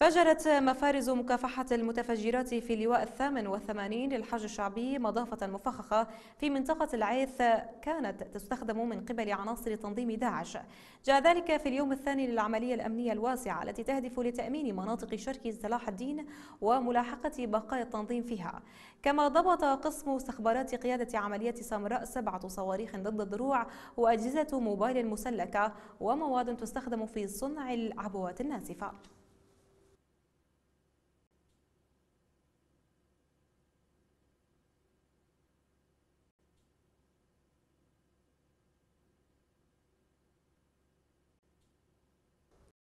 فجرت مفارز مكافحة المتفجرات في لواء الثامن والثمانين للحج الشعبي مضافة مفخخة في منطقة العيث كانت تستخدم من قبل عناصر تنظيم داعش جاء ذلك في اليوم الثاني للعملية الأمنية الواسعة التي تهدف لتأمين مناطق شرك صلاح الدين وملاحقة بقايا التنظيم فيها كما ضبط قسم استخبارات قيادة عملية سامراء سبعة صواريخ ضد الدروع وأجهزة موبايل مسلكة ومواد تستخدم في صنع العبوات الناسفة